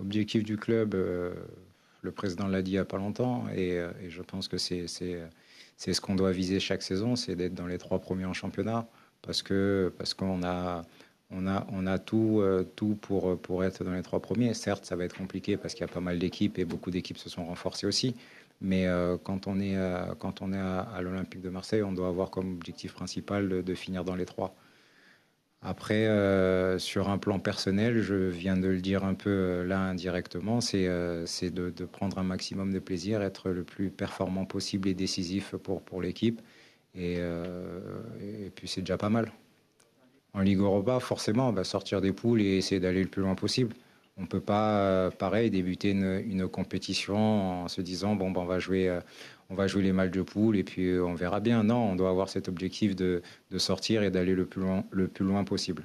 objectif du club, euh, le président l'a dit il n'y a pas longtemps, et, euh, je pense que c'est ce qu'on doit viser chaque saison, c'est d'être dans les trois premiers en championnat, parce que parce qu'on a, on a, tout, euh, tout pour, pour être dans les trois premiers. Certes, ça va être compliqué parce qu'il y a pas mal d'équipes et beaucoup d'équipes se sont renforcées aussi. Mais quand, on est, quand on est à, l'Olympique de Marseille, on doit avoir comme objectif principal de finir dans les trois. Après, euh, sur un plan personnel, je viens de le dire un peu euh, là indirectement, c'est euh, de, prendre un maximum de plaisir, être le plus performant possible et décisif pour, pour l'équipe. Et, puis c'est déjà pas mal. En Ligue Europa, forcément, on va sortir des poules et essayer d'aller le plus loin possible. On ne peut pas, euh, pareil, débuter une, compétition en se disant bon, ben, on va jouer. Euh, les matchs de poule et puis euh, on verra bien. Non, on doit avoir cet objectif de, sortir et d'aller le, le plus loin possible.